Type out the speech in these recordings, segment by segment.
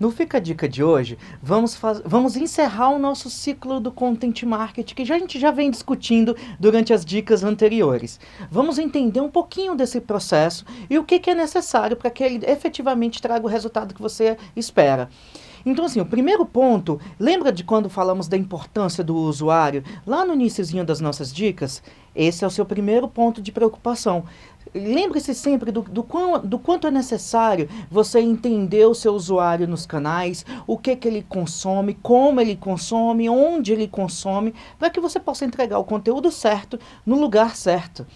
No Fica a Dica de hoje, vamos, faz... vamos encerrar o nosso ciclo do content marketing que já, a gente já vem discutindo durante as dicas anteriores. Vamos entender um pouquinho desse processo e o que, que é necessário para que ele efetivamente traga o resultado que você espera. Então, assim, o primeiro ponto, lembra de quando falamos da importância do usuário lá no iníciozinho das nossas dicas? Esse é o seu primeiro ponto de preocupação. Lembre-se sempre do, do, quão, do, quanto é necessário você entender o seu usuário nos canais, o que, que ele consome, como ele consome, onde ele consome, para que você possa entregar o conteúdo certo no lugar certo.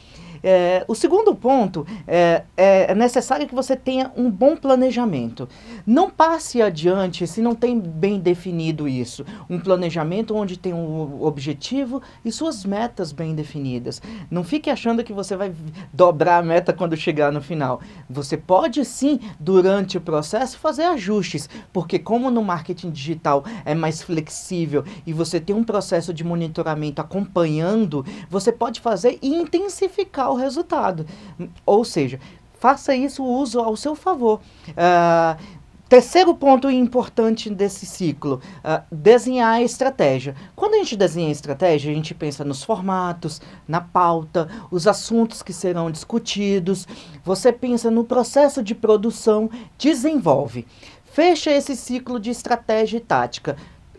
É, o segundo ponto é, é, é necessário que você tenha um bom planejamento. Não passe adiante se não tem bem definido isso. Um planejamento onde tem um objetivo e suas metas bem definidas. Não fique achando que você vai dobrar a meta quando chegar no final. Você pode sim, durante o processo, fazer ajustes, porque como no marketing digital é mais flexível e você tem um processo de monitoramento acompanhando, você pode fazer e intensificar o resultado. Ou seja, faça isso uso ao seu favor. Uh, Terceiro ponto importante desse ciclo, uh, desenhar a estratégia. Quando a gente desenha a estratégia, a gente pensa nos formatos, na pauta, os assuntos que serão discutidos, você pensa no processo de produção, desenvolve. Fecha esse ciclo de estratégia e tática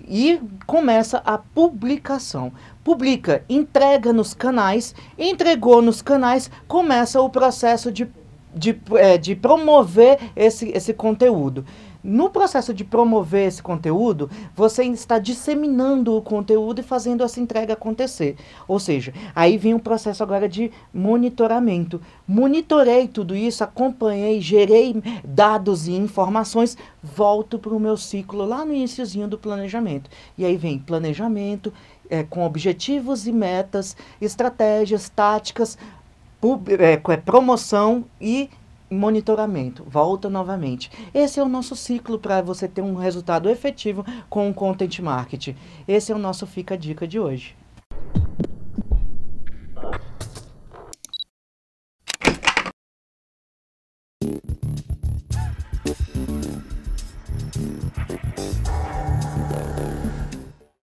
e começa a publicação. Publica, entrega nos canais, entregou nos canais, começa o processo de, de, é, de promover esse, esse conteúdo. No processo de promover esse conteúdo, você está disseminando o conteúdo e fazendo essa entrega acontecer. Ou seja, aí vem um processo agora de monitoramento. Monitorei tudo isso, acompanhei, gerei dados e informações, volto para o meu ciclo lá no iníciozinho do planejamento. E aí vem planejamento, é, com objetivos e metas, estratégias, táticas, é, é, promoção e monitoramento, volta novamente. Esse é o nosso ciclo para você ter um resultado efetivo com o content marketing. Esse é o nosso fica a dica de hoje.